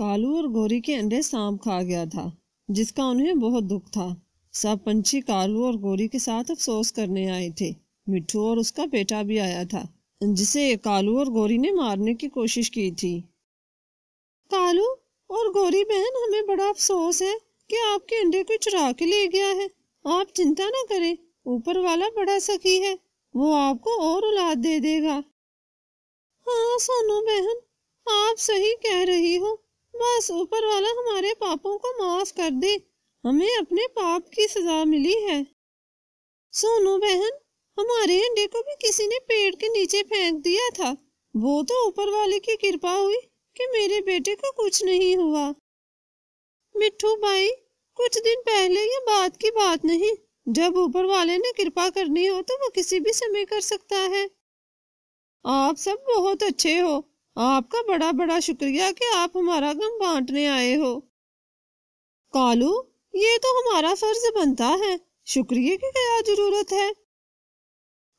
कालू और गोरी के अंडे सांप खा गया था जिसका उन्हें बहुत दुख था सब पंछी कालू और गोरी के साथ अफसोस करने आए थे मिठू और उसका बेटा भी आया था जिसे कालू और गोरी ने मारने की कोशिश की थी कालू और गोरी बहन हमें बड़ा अफसोस है कि आपके अंडे को चुरा के ले गया है आप चिंता ना करें ऊपर वाला बड़ा सखी है वो आपको और औलाद दे देगा हाँ सोनो बहन आप सही कह रही हो बस ऊपर वाला हमारे पापों को माफ कर दे हमें अपने पाप की सजा मिली है सोनू बहन हमारे अंडे को भी किसी ने पेड़ के नीचे फेंक दिया था वो तो ऊपर वाले की कृपा हुई कि मेरे बेटे को कुछ नहीं हुआ मिठू भाई कुछ दिन पहले ये बात की बात नहीं जब ऊपर वाले ने कृपा करनी हो तो वो किसी भी समय कर सकता है आप सब बहुत अच्छे हो आपका बड़ा बड़ा शुक्रिया कि आप हमारा गम बांटने आए हो कालू ये तो हमारा फर्ज बनता है शुक्रिया की क्या जरूरत है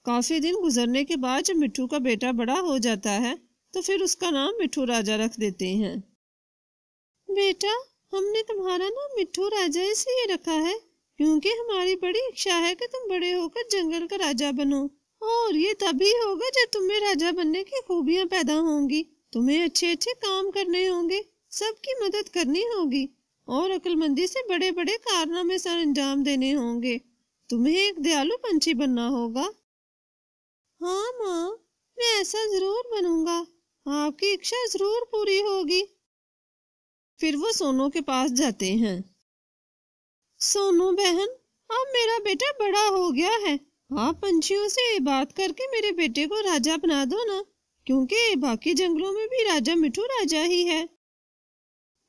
काफी दिन गुजरने के बाद जब मिठू का बेटा बड़ा हो जाता है तो फिर उसका नाम मिठू राजा रख देते हैं बेटा हमने तुम्हारा नाम मिठू राजा इसलिए रखा है क्योंकि हमारी बड़ी इच्छा है कि तुम बड़े होकर जंगल का राजा बनो और ये तभी होगा जब तुम्हें राजा बनने की खूबियाँ पैदा होंगी तुम्हें अच्छे अच्छे काम करने होंगे सबकी मदद करनी होगी और अक्लमंदी से बड़े बड़े कारनामे सर अंजाम देने होंगे तुम्हें एक दयालु पंछी बनना होगा हाँ माँ मैं ऐसा जरूर बनूंगा आपकी इच्छा जरूर पूरी होगी फिर वो सोनू के पास जाते हैं सोनू बहन अब मेरा बेटा बड़ा हो गया है हाँ पंछियों से बात करके मेरे बेटे को राजा बना दो ना क्योंकि बाकी जंगलों में भी राजा मिठू राजा ही है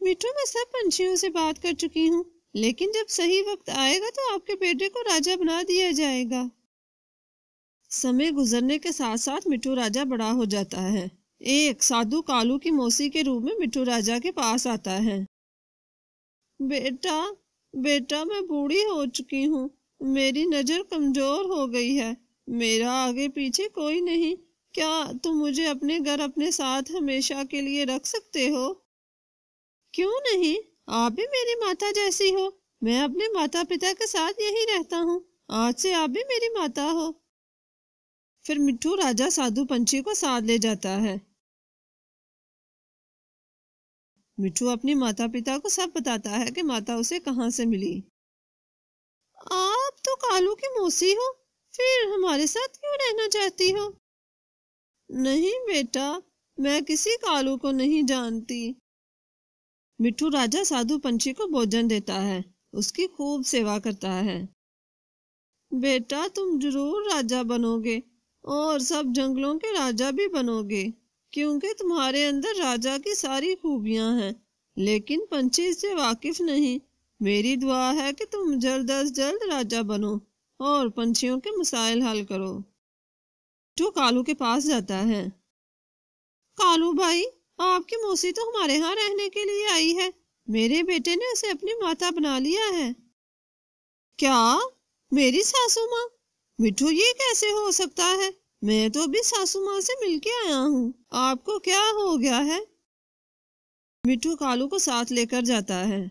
मिठू मैं सब पंछियों से बात कर चुकी हूँ लेकिन जब सही वक्त आएगा तो आपके बेटे को राजा बना दिया जाएगा समय गुजरने के साथ साथ मिठू राजा बड़ा हो जाता है एक साधु कालू की मौसी के रूप में मिठू राजा के पास आता है बेटा बेटा मैं बूढ़ी हो चुकी हूँ मेरी नज़र कमज़ोर हो गई है मेरा आगे पीछे कोई नहीं क्या तुम मुझे अपने घर अपने साथ हमेशा के लिए रख सकते हो क्यों नहीं आप भी मेरी माता जैसी हो मैं अपने माता पिता के साथ यही रहता हूँ आज से आप भी मेरी माता हो फिर मिट्टू राजा साधु पंछी को साथ ले जाता है मिट्टू अपने माता पिता को सब बताता है कि माता उसे कहाँ से मिली आ कालू की मौसी हो फिर हमारे साथ क्यों रहना चाहती हो नहीं बेटा मैं किसी कालू को नहीं जानती मिठू राजा साधु पंछी को भोजन देता है उसकी खूब सेवा करता है बेटा तुम जरूर राजा बनोगे और सब जंगलों के राजा भी बनोगे क्योंकि तुम्हारे अंदर राजा की सारी खूबियां हैं लेकिन पंछी इससे वाकिफ नहीं मेरी दुआ है कि तुम जल्द अज जल्द राजा बनो और पंछियों के मसाइल हल करो जो कालू के पास जाता है कालू भाई आपकी मौसी तो हमारे यहाँ रहने के लिए आई है मेरे बेटे ने उसे अपनी माता बना लिया है क्या मेरी सासू माँ मिठू ये कैसे हो सकता है मैं तो अभी सासू माँ से मिलके आया हूँ आपको क्या हो गया है मिठू कालू को साथ लेकर जाता है